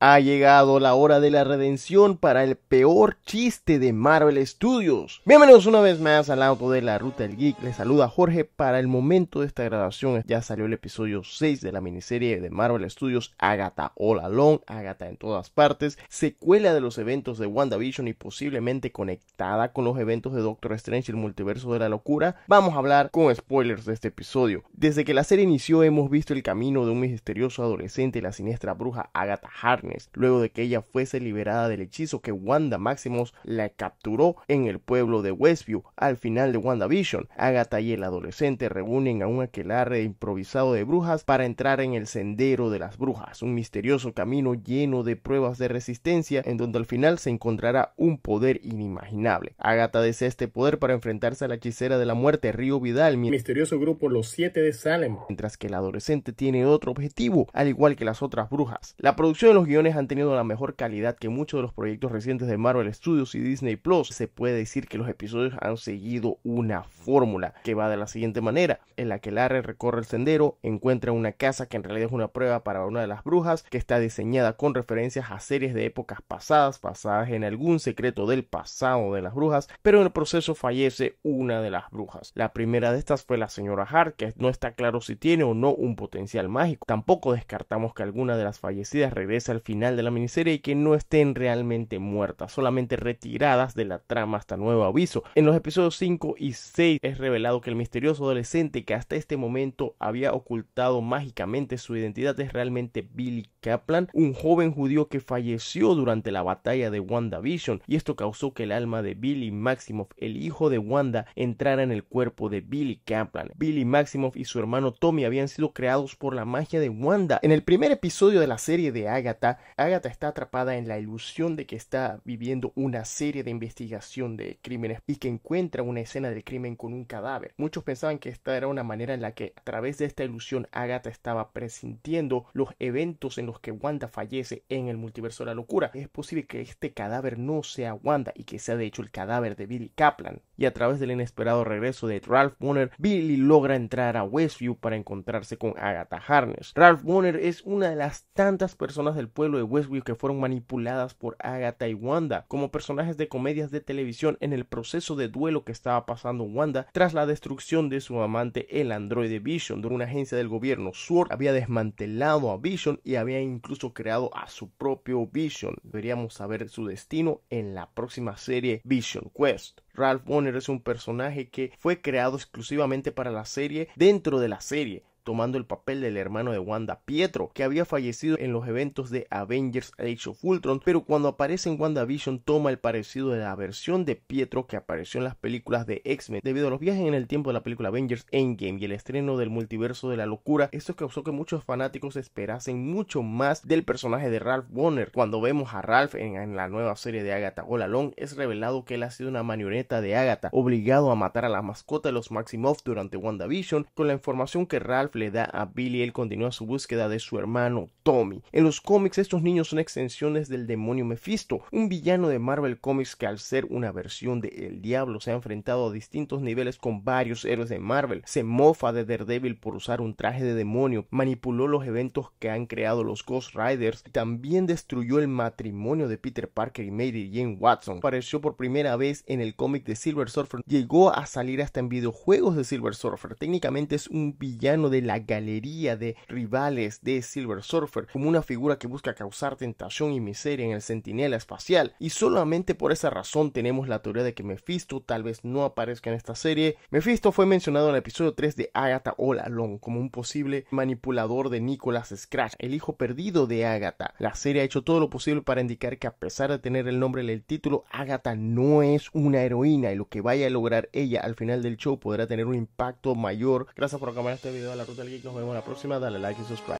Ha llegado la hora de la redención para el peor chiste de Marvel Studios. Bienvenidos una vez más al auto de la ruta del geek. Les saluda Jorge. Para el momento de esta grabación ya salió el episodio 6 de la miniserie de Marvel Studios Agatha All Alone, Agatha en todas partes, secuela de los eventos de WandaVision y posiblemente conectada con los eventos de Doctor Strange y el multiverso de la locura. Vamos a hablar con spoilers de este episodio. Desde que la serie inició hemos visto el camino de un misterioso adolescente, y la siniestra bruja Agatha Harkness luego de que ella fuese liberada del hechizo que Wanda Maximus la capturó en el pueblo de Westview. Al final de WandaVision, Agatha y el adolescente reúnen a un aquelarre improvisado de brujas para entrar en el sendero de las brujas, un misterioso camino lleno de pruebas de resistencia en donde al final se encontrará un poder inimaginable. Agatha desea este poder para enfrentarse a la hechicera de la muerte Río Vidal, misterioso grupo Los Siete de Salem, mientras que el adolescente tiene otro objetivo, al igual que las otras brujas. La producción de los guiones han tenido la mejor calidad que muchos de los proyectos recientes de Marvel Studios y Disney Plus, se puede decir que los episodios han seguido una fórmula que va de la siguiente manera: en la que Larry recorre el sendero, encuentra una casa que en realidad es una prueba para una de las brujas, que está diseñada con referencias a series de épocas pasadas, basadas en algún secreto del pasado de las brujas, pero en el proceso fallece una de las brujas. La primera de estas fue la señora Hart, que no está claro si tiene o no un potencial mágico. Tampoco descartamos que alguna de las fallecidas regrese al final de la miniserie y que no estén realmente muertas, solamente retiradas de la trama hasta nuevo aviso. En los episodios 5 y 6 es revelado que el misterioso adolescente que hasta este momento había ocultado mágicamente su identidad es realmente Billy Kaplan, un joven judío que falleció durante la batalla de WandaVision, y esto causó que el alma de Billy Maximoff, el hijo de Wanda, entrara en el cuerpo de Billy Kaplan. Billy Maximoff y su hermano Tommy habían sido creados por la magia de Wanda. En el primer episodio de la serie de Agatha, Agatha está atrapada en la ilusión de que está viviendo una serie de investigación de crímenes y que encuentra una escena del crimen con un cadáver. Muchos pensaban que esta era una manera en la que a través de esta ilusión Agatha estaba presintiendo los eventos en que Wanda fallece en el multiverso de la locura. Es posible que este cadáver no sea Wanda y que sea de hecho el cadáver de Billy Kaplan. Y a través del inesperado regreso de Ralph Warner, Billy logra entrar a Westview para encontrarse con Agatha Harness. Ralph Warner es una de las tantas personas del pueblo de Westview que fueron manipuladas por Agatha y Wanda como personajes de comedias de televisión en el proceso de duelo que estaba pasando Wanda tras la destrucción de su amante el androide Vision. De una agencia del gobierno Sword había desmantelado a Vision y había incluso creado a su propio Vision. Deberíamos saber su destino en la próxima serie Vision Quest. Ralph Bonner es un personaje que fue creado exclusivamente para la serie dentro de la serie tomando el papel del hermano de Wanda, Pietro, que había fallecido en los eventos de Avengers Age of Ultron, pero cuando aparece en WandaVision toma el parecido de la versión de Pietro que apareció en las películas de X-Men. Debido a los viajes en el tiempo de la película Avengers Endgame y el estreno del multiverso de la locura, esto causó que muchos fanáticos esperasen mucho más del personaje de Ralph Warner Cuando vemos a Ralph en, la nueva serie de Agatha Long, es revelado que él ha sido una marioneta de Agatha, obligado a matar a la mascota de los Maximoff durante WandaVision, con la información que Ralph le da a Billy, él continúa su búsqueda de su hermano Tommy. En los cómics, estos niños son extensiones del demonio Mephisto, un villano de Marvel Comics que al ser una versión de El Diablo se ha enfrentado a distintos niveles con varios héroes de Marvel. Se mofa de Daredevil por usar un traje de demonio, manipuló los eventos que han creado los Ghost Riders, y también destruyó el matrimonio de Peter Parker y Mary Jane Watson. Apareció por primera vez en el cómic de Silver Surfer, llegó a salir hasta en videojuegos de Silver Surfer. Técnicamente es un villano de la galería de rivales de Silver Surfer como una figura que busca causar tentación y miseria en el centinela espacial, y solamente por esa razón tenemos la teoría de que Mephisto tal vez no aparezca en esta serie. Mephisto fue mencionado en el episodio 3 de Agatha All Along como un posible manipulador de Nicholas Scratch, el hijo perdido de Agatha. La serie ha hecho todo lo posible para indicar que a pesar de tener el nombre en el título, Agatha no es una heroína y lo que vaya a lograr ella al final del show podrá tener un impacto mayor. Gracias por acabar este video a la Total Geek. Nos vemos la próxima. Dale like y subscribe.